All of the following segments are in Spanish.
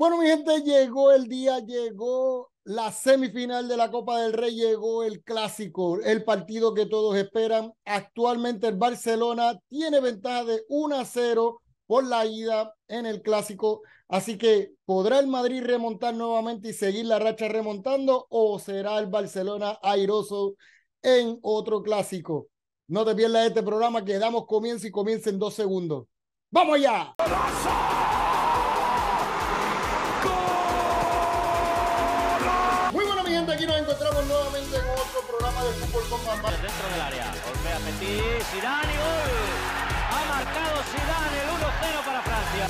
Bueno, mi gente, llegó el día, llegó la semifinal de la Copa del Rey, llegó el clásico, el partido que todos esperan. Actualmente el Barcelona tiene ventaja de 1 a 0 por la ida en el clásico. Así que, ¿podrá el Madrid remontar nuevamente y seguir la racha remontando o será el Barcelona airoso en otro clásico? No te pierdas este programa que damos comienzo y comienza en dos segundos. ¡Vamos ya! de fútbol con Dentro del área, Ha marcado el 1-0 para Francia.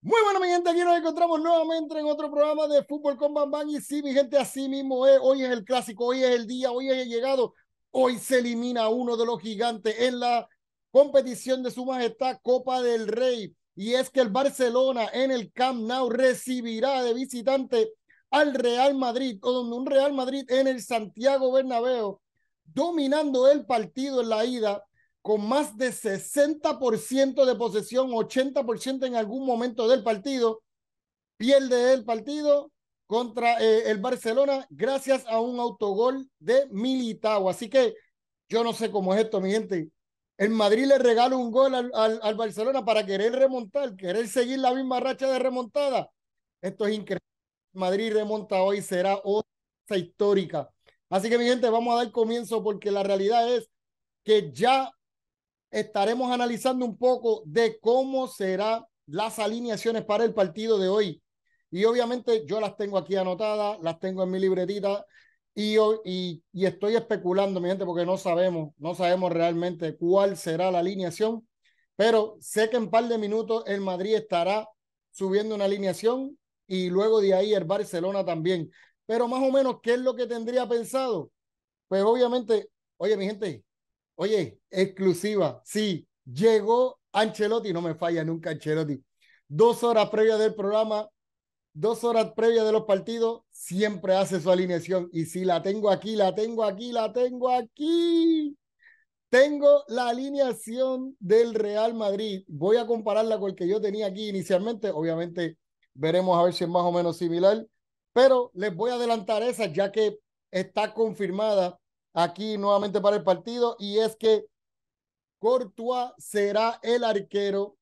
Muy bueno, mi gente, aquí nos encontramos nuevamente en otro programa de Fútbol con Bambán. Y sí, mi gente, así mismo es. Hoy es el clásico, hoy es el día, hoy es el llegado. Hoy se elimina uno de los gigantes en la competición de su majestad Copa del Rey y es que el Barcelona en el Camp Nou recibirá de visitante al Real Madrid o donde un Real Madrid en el Santiago Bernabéu dominando el partido en la ida con más de 60% de posesión, 80% en algún momento del partido, pierde el partido contra eh, el Barcelona gracias a un autogol de Militao. Así que yo no sé cómo es esto, mi gente. En Madrid le regala un gol al, Barcelona para querer remontar, querer seguir la misma racha de remontada. Esto es increíble. Madrid remonta hoy, será otra histórica. Así que, mi gente, vamos a dar comienzo porque la realidad es que ya estaremos analizando un poco de cómo serán las alineaciones para el partido de hoy. Y obviamente yo las tengo aquí anotadas, las tengo en mi libretita, y, estoy especulando, mi gente, porque no sabemos, no sabemos realmente cuál será la alineación, pero sé que en un par de minutos el Madrid estará subiendo una alineación y luego de ahí el Barcelona también. Pero más o menos, ¿qué es lo que tendría pensado? Pues obviamente, oye, mi gente, oye, exclusiva, sí, llegó Ancelotti, no me falla nunca Ancelotti. Dos horas previas del programa, dos horas previas de los partidos, siempre hace su alineación. Y si la tengo aquí, la tengo aquí, la tengo aquí. Tengo la alineación del Real Madrid. Voy a compararla con el que yo tenía aquí inicialmente. Obviamente veremos a ver si es más o menos similar. Pero les voy a adelantar esa ya que está confirmada aquí nuevamente para el partido. Y es que Courtois será el arquero.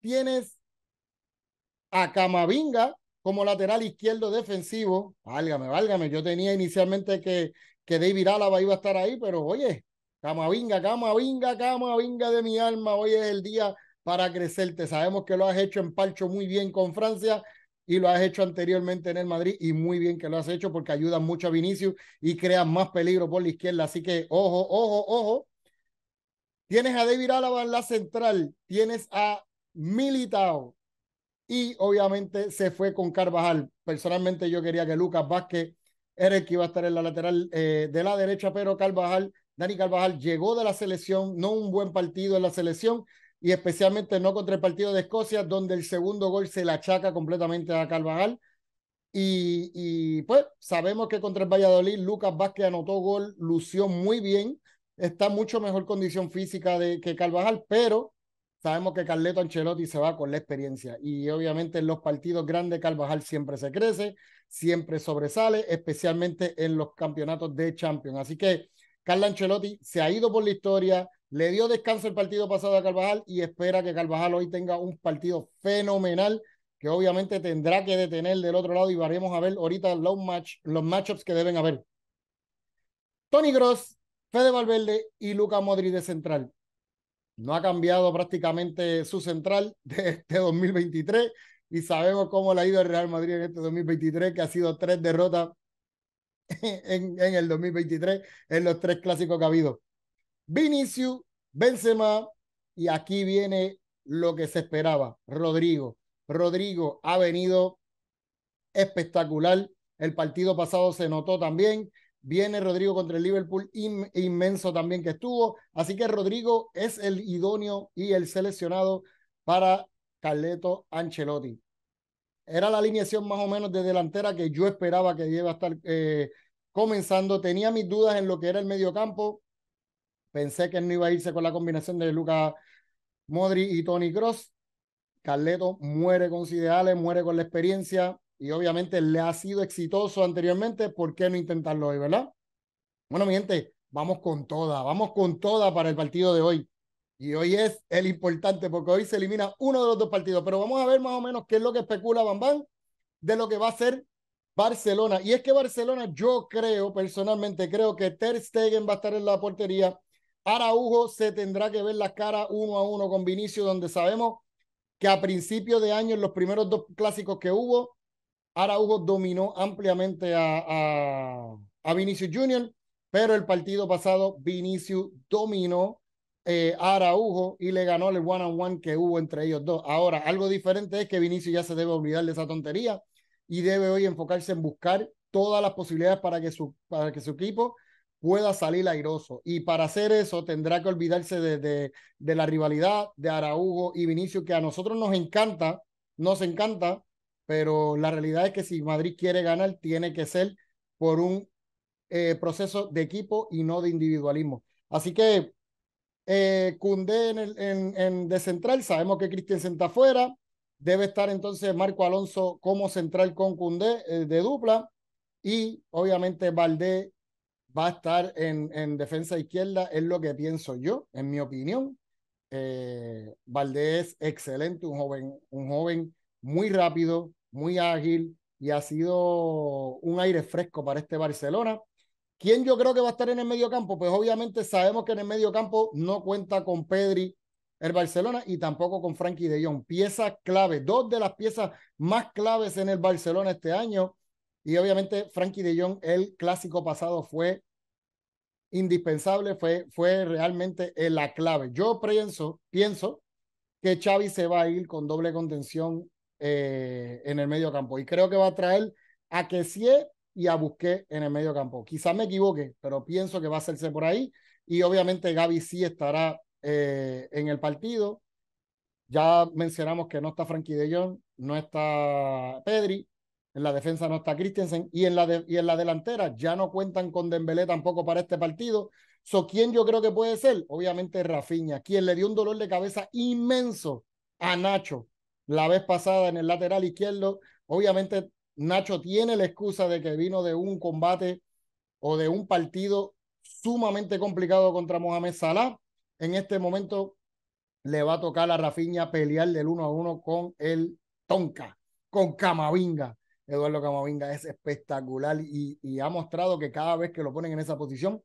Tienes a Camavinga como lateral izquierdo defensivo. Válgame, válgame. Yo tenía inicialmente que, que David Álava iba a estar ahí, pero oye, cama cama Camavinga, cama Camavinga de mi alma. Hoy es el día para crecerte. Sabemos que lo has hecho en Palcho muy bien con Francia y lo has hecho anteriormente en el Madrid y muy bien que lo has hecho porque ayudan mucho a Vinicius y crean más peligro por la izquierda. Así que ojo, ojo, ojo. Tienes a David Álava en la central, tienes a Militao, y obviamente se fue con Carvajal. Personalmente yo quería que Lucas Vázquez era el que iba a estar en la lateral eh, de la derecha, pero Carvajal, Dani Carvajal llegó de la selección, no un buen partido en la selección y especialmente no contra el partido de Escocia, donde el segundo gol se le achaca completamente a Carvajal. Y, pues sabemos que contra el Valladolid, Lucas Vázquez anotó gol, lució muy bien, está mucho mejor condición física de, que Carvajal, pero Sabemos que Carleto Ancelotti se va con la experiencia y obviamente en los partidos grandes Carvajal siempre se crece, siempre sobresale, especialmente en los campeonatos de Champions. Así que Carla Ancelotti se ha ido por la historia, le dio descanso el partido pasado a Carvajal y espera que Carvajal hoy tenga un partido fenomenal que obviamente tendrá que detener del otro lado y veremos a ver ahorita los, match, los matchups que deben haber. Tony Gross, Fede Valverde y Luca Modri de central no ha cambiado prácticamente su central de este 2023 y sabemos cómo le ha ido el Real Madrid en este 2023, que ha sido tres derrotas en, en el 2023 en los tres clásicos que ha habido. Vinicius, Benzema y aquí viene lo que se esperaba, Rodrigo. Rodrigo ha venido espectacular. El partido pasado se notó también Viene Rodrigo contra el Liverpool, inmenso también que estuvo. Así que Rodrigo es el idóneo y el seleccionado para Carleto Ancelotti. Era la alineación más o menos de delantera que yo esperaba que iba a estar eh, comenzando. Tenía mis dudas en lo que era el mediocampo. Pensé que no iba a irse con la combinación de Lucas Modri y Tony Cross. Carleto muere con sus ideales, muere con la experiencia, y obviamente le ha sido exitoso anteriormente, ¿por qué no intentarlo hoy, verdad? Bueno, mi gente, vamos con toda, vamos con toda para el partido de hoy. Y hoy es el importante porque hoy se elimina uno de los dos partidos, pero vamos a ver más o menos qué es lo que especula Bambán de lo que va a ser Barcelona. Y es que Barcelona, yo creo, personalmente creo que Ter Stegen va a estar en la portería. Araujo se tendrá que ver la cara uno a uno con Vinicio, donde sabemos que a principios de año, los primeros dos clásicos que hubo, Araujo dominó ampliamente a, a, Vinicius Junior, pero el partido pasado Vinicius dominó eh, a Araujo y le ganó el one on one que hubo entre ellos dos. Ahora, algo diferente es que Vinicius ya se debe olvidar de esa tontería y debe hoy enfocarse en buscar todas las posibilidades para que su, para que su equipo pueda salir airoso. Y para hacer eso tendrá que olvidarse de, de, de la rivalidad de Araujo y Vinicius, que a nosotros nos encanta, nos encanta pero la realidad es que si Madrid quiere ganar, tiene que ser por un eh, proceso de equipo y no de individualismo. Así que eh, en, en, en, de central, sabemos que Cristian está afuera, debe estar entonces Marco Alonso como central con Cundé eh, de dupla y obviamente Valdés va a estar en, en defensa izquierda, es lo que pienso yo, en mi opinión. Eh, es excelente, un joven, un joven muy rápido, muy ágil y ha sido un aire fresco para este Barcelona. ¿Quién yo creo que va a estar en el medio campo? Pues obviamente sabemos que en el medio campo no cuenta con Pedri el Barcelona y tampoco con Frankie de Jong. pieza clave, dos de las piezas más claves en el Barcelona este año. Y obviamente Frankie de Jong, el clásico pasado fue indispensable, fue, fue realmente la clave. Yo pienso, pienso que Xavi se va a ir con doble contención eh, en el medio campo. Y creo que va a traer a Kessie y a Busqué en el medio campo. Quizás me equivoque, pero pienso que va a hacerse por ahí. Y obviamente Gaby sí estará eh, en el partido. Ya mencionamos que no está Frankie de Jong, no está Pedri, en la defensa no está Christensen y en la, y en la delantera ya no cuentan con Dembélé tampoco para este partido. So, ¿Quién yo creo que puede ser? Obviamente Rafinha, quien le dio un dolor de cabeza inmenso a Nacho la vez pasada en el lateral izquierdo. Obviamente Nacho tiene la excusa de que vino de un combate o de un partido sumamente complicado contra Mohamed Salah. En este momento le va a tocar a Rafiña pelear del uno a uno con el Tonka, con Camavinga. Eduardo Camavinga es espectacular y, ha mostrado que cada vez que lo ponen en esa posición,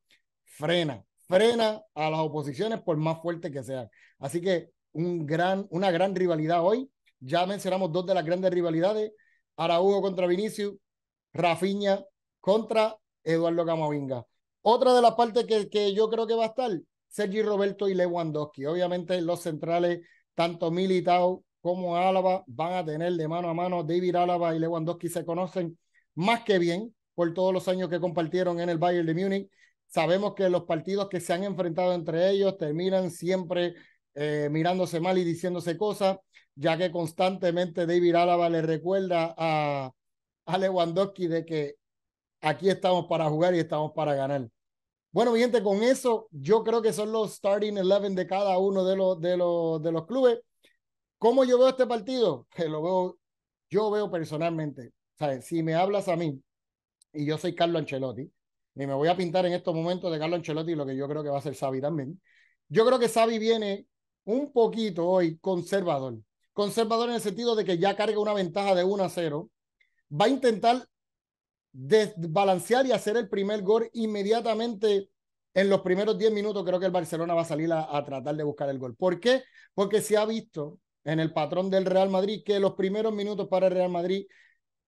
frena, frena a las oposiciones por más fuerte que sean. Así que un gran, una gran rivalidad hoy ya mencionamos dos de las grandes rivalidades, Araújo contra Vinicius, Rafinha contra Eduardo Camavinga. Otra de las partes que, yo creo que va a estar, Sergi Roberto y Lewandowski. Obviamente los centrales, tanto Militao como Álava, van a tener de mano a mano. David Álava y Lewandowski se conocen más que bien por todos los años que compartieron en el Bayern de Múnich. Sabemos que los partidos que se han enfrentado entre ellos terminan siempre eh, mirándose mal y diciéndose cosas ya que constantemente David Álava le recuerda a, Alewandowski Lewandowski de que aquí estamos para jugar y estamos para ganar. Bueno, mi gente, con eso yo creo que son los starting 11 de cada uno de los, de los, de los clubes. ¿Cómo yo veo este partido? Que lo veo, yo veo personalmente. ¿sabes? Si me hablas a mí, y yo soy Carlo Ancelotti, y me voy a pintar en estos momentos de Carlo Ancelotti lo que yo creo que va a ser Xavi también. Yo creo que Xavi viene un poquito hoy conservador conservador en el sentido de que ya carga una ventaja de 1 a 0. Va a intentar desbalancear y hacer el primer gol inmediatamente en los primeros 10 minutos. Creo que el Barcelona va a salir a, tratar de buscar el gol. ¿Por qué? Porque se ha visto en el patrón del Real Madrid que los primeros minutos para el Real Madrid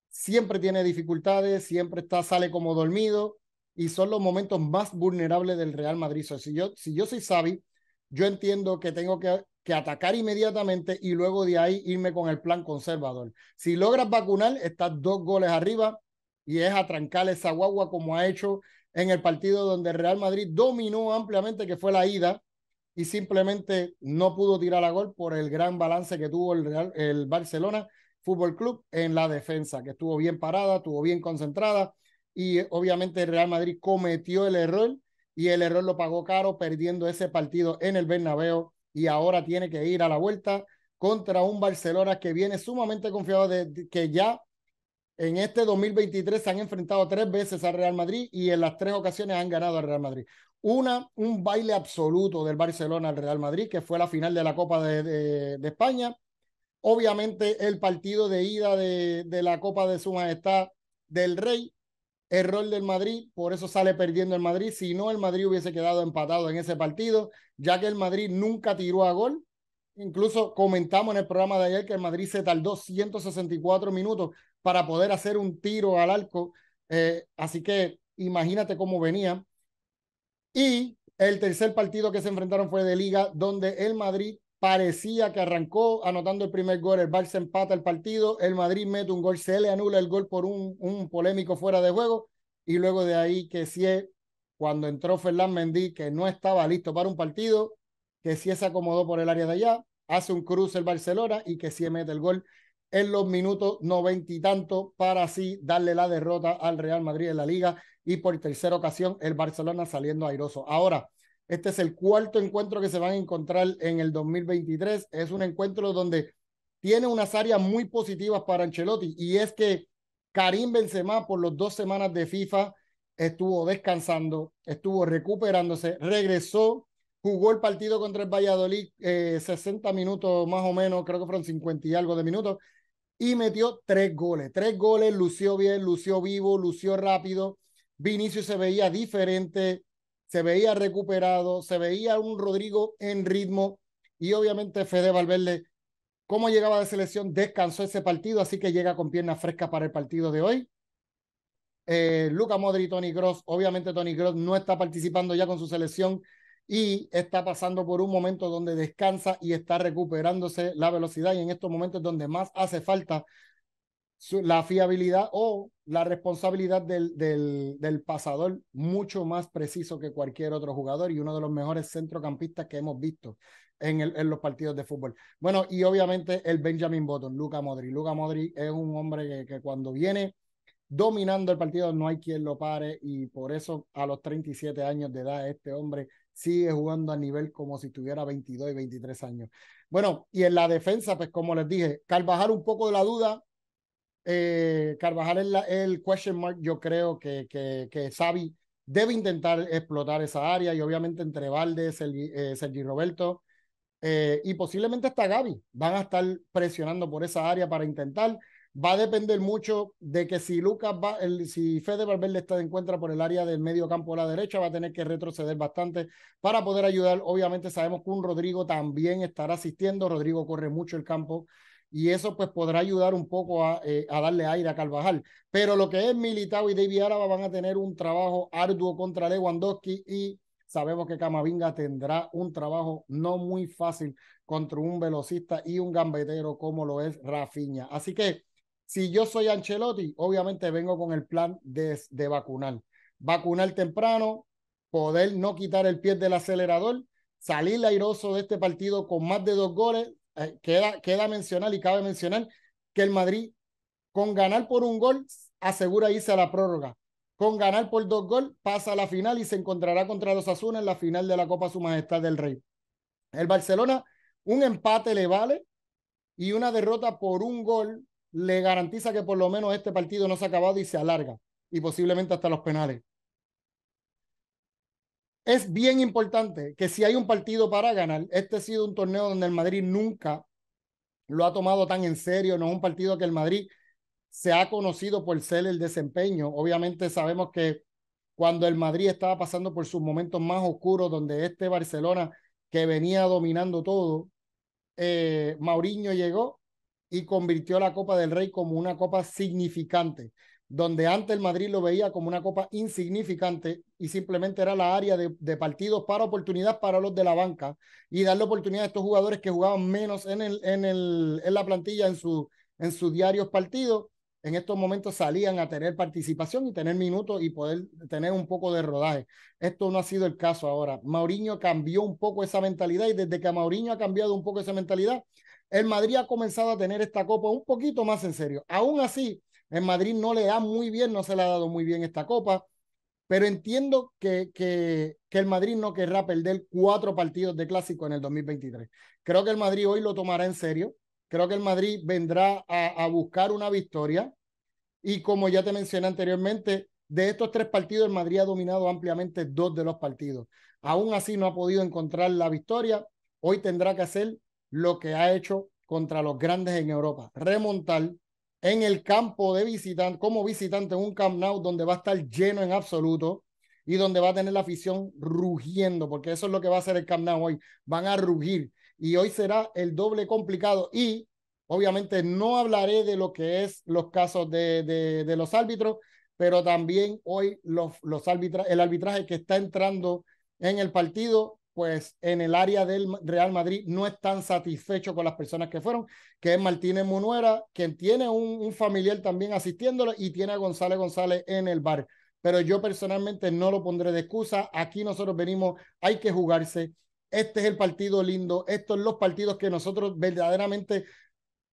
siempre tiene dificultades, siempre está, sale como dormido y son los momentos más vulnerables del Real Madrid. si, yo, si yo soy Xavi, yo entiendo que tengo que que atacar inmediatamente y luego de ahí irme con el plan conservador. Si logras vacunar, estás dos goles arriba y es atrancar esa guagua como ha hecho en el partido donde Real Madrid dominó ampliamente, que fue la ida, y simplemente no pudo tirar la gol por el gran balance que tuvo el, el Barcelona Fútbol Club en la defensa, que estuvo bien parada, estuvo bien concentrada, y obviamente el Real Madrid cometió el error y el error lo pagó caro perdiendo ese partido en el Bernabéu y ahora tiene que ir a la vuelta contra un Barcelona que viene sumamente confiado de, que ya en este 2023 se han enfrentado tres veces al Real Madrid y en las tres ocasiones han ganado al Real Madrid. Una, un baile absoluto del Barcelona al Real Madrid, que fue la final de la Copa de, de, España. Obviamente el partido de ida de, de la Copa de Su Majestad del Rey, error del Madrid, por eso sale perdiendo el Madrid. Si no, el Madrid hubiese quedado empatado en ese partido, ya que el Madrid nunca tiró a gol. Incluso comentamos en el programa de ayer que el Madrid se tardó 164 minutos para poder hacer un tiro al arco. Eh, así que imagínate cómo venía. Y el tercer partido que se enfrentaron fue de liga, donde el Madrid parecía que arrancó anotando el primer gol, el Barça empata el partido, el Madrid mete un gol, se le anula el gol por un, polémico fuera de juego y luego de ahí que si es cuando entró Fernán Mendy que no estaba listo para un partido, que si se acomodó por el área de allá, hace un cruce el Barcelona y que si mete el gol en los minutos noventa y tanto para así darle la derrota al Real Madrid en la liga y por tercera ocasión el Barcelona saliendo airoso. Ahora, este es el cuarto encuentro que se van a encontrar en el 2023. Es un encuentro donde tiene unas áreas muy positivas para Ancelotti y es que Karim Benzema por los dos semanas de FIFA estuvo descansando, estuvo recuperándose, regresó, jugó el partido contra el Valladolid eh, 60 minutos más o menos, creo que fueron 50 y algo de minutos, y metió tres goles, tres goles, lució bien, lució vivo, lució rápido, Vinicius se veía diferente, se veía recuperado, se veía un Rodrigo en ritmo y obviamente Fede Valverde, cómo llegaba de selección, descansó ese partido, así que llega con piernas frescas para el partido de hoy. Eh, Luca Modri y Tony Gross, obviamente Tony Gross no está participando ya con su selección y está pasando por un momento donde descansa y está recuperándose la velocidad y en estos momentos donde más hace falta la fiabilidad o la responsabilidad del, del, pasador mucho más preciso que cualquier otro jugador y uno de los mejores centrocampistas que hemos visto en, el, en los partidos de fútbol. Bueno, y obviamente el Benjamin Button, Luca Modri. Luca Modri es un hombre que, cuando viene dominando el partido no hay quien lo pare y por eso a los 37 años de edad este hombre sigue jugando a nivel como si tuviera 22 y 23 años. Bueno, y en la defensa, pues como les dije, Carvajal un poco de la duda, eh, Carvajal es, el question mark, yo creo que, que, Xavi debe intentar explotar esa área y obviamente entre Valdés, Sergi, eh, Roberto eh, y posiblemente hasta Gaby van a estar presionando por esa área para intentar. Va a depender mucho de que si Lucas va, si Fede Valverde está de encuentra por el área del medio campo a la derecha, va a tener que retroceder bastante para poder ayudar. Obviamente sabemos que un Rodrigo también estará asistiendo. Rodrigo corre mucho el campo y eso pues podrá ayudar un poco eh, a, darle aire a Carvajal. Pero lo que es Militao y De Árabe van a tener un trabajo arduo contra Lewandowski y sabemos que Camavinga tendrá un trabajo no muy fácil contra un velocista y un gambetero como lo es Rafinha. Así que si yo soy Ancelotti, obviamente vengo con el plan de, de vacunar. Vacunar temprano, poder no quitar el pie del acelerador, salir airoso de este partido con más de dos goles, eh, queda, queda mencionar y cabe mencionar que el Madrid con ganar por un gol asegura irse a la prórroga. Con ganar por dos gol pasa a la final y se encontrará contra los azules en la final de la Copa Su Majestad del Rey. El Barcelona, un empate le vale y una derrota por un gol le garantiza que por lo menos este partido no se ha acabado y se alarga y posiblemente hasta los penales es bien importante que si hay un partido para ganar, este ha sido un torneo donde el Madrid nunca lo ha tomado tan en serio, no es un partido que el Madrid se ha conocido por ser el desempeño. Obviamente sabemos que cuando el Madrid estaba pasando por sus momentos más oscuros, donde este Barcelona que venía dominando todo, eh, llegó y convirtió la Copa del Rey como una copa significante donde antes el Madrid lo veía como una copa insignificante y simplemente era la área de, partidos para oportunidad para los de la banca y darle oportunidad a estos jugadores que jugaban menos en, el, en, el, en la plantilla en, su, en sus diarios partidos, en estos momentos salían a tener participación y tener minutos y poder tener un poco de rodaje. Esto no ha sido el caso ahora. Mauriño cambió un poco esa mentalidad y desde que Mauriño ha cambiado un poco esa mentalidad, el Madrid ha comenzado a tener esta copa un poquito más en serio. Aún así, en Madrid no le da muy bien, no se le ha dado muy bien esta copa, pero entiendo que, que, el Madrid no querrá perder cuatro partidos de clásico en el 2023. Creo que el Madrid hoy lo tomará en serio. Creo que el Madrid vendrá a, a buscar una victoria. Y como ya te mencioné anteriormente, de estos tres partidos, el Madrid ha dominado ampliamente dos de los partidos. Aún así, no ha podido encontrar la victoria. Hoy tendrá que hacer lo que ha hecho contra los grandes en Europa, remontar en el campo de visitante, como visitante en un Camp Nou donde va a estar lleno en absoluto y donde va a tener la afición rugiendo, porque eso es lo que va a hacer el Camp Nou hoy. Van a rugir y hoy será el doble complicado y obviamente no hablaré de lo que es los casos de, los árbitros, pero también hoy los, los el arbitraje que está entrando en el partido pues en el área del Real Madrid no están satisfechos con las personas que fueron, que es Martínez Munuera, quien tiene un, familiar también asistiéndolo y tiene a González González en el bar. Pero yo personalmente no lo pondré de excusa. Aquí nosotros venimos, hay que jugarse. Este es el partido lindo. Estos son los partidos que nosotros verdaderamente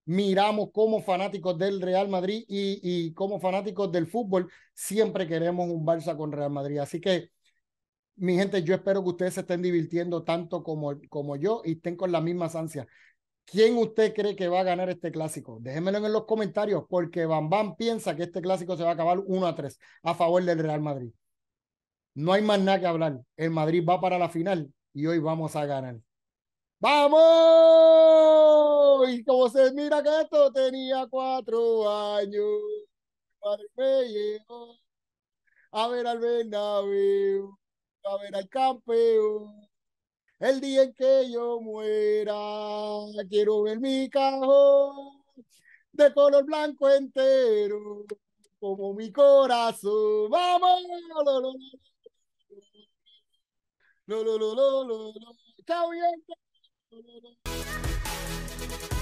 miramos como fanáticos del Real Madrid y, y como fanáticos del fútbol. Siempre queremos un Barça con Real Madrid. Así que mi gente, yo espero que ustedes se estén divirtiendo tanto como, como yo y estén con las mismas ansia. ¿Quién usted cree que va a ganar este clásico? Déjenmelo en los comentarios, porque Bam Bam piensa que este clásico se va a acabar 1 a 3 a favor del Real Madrid. No hay más nada que hablar. El Madrid va para la final y hoy vamos a ganar. ¡Vamos! Y como se mira que esto tenía cuatro años, a ver al Bernabéu a ver al campeón. El día en que yo muera, quiero ver mi cajón de color blanco entero, como mi corazón. Vamos, lo, lo, lo,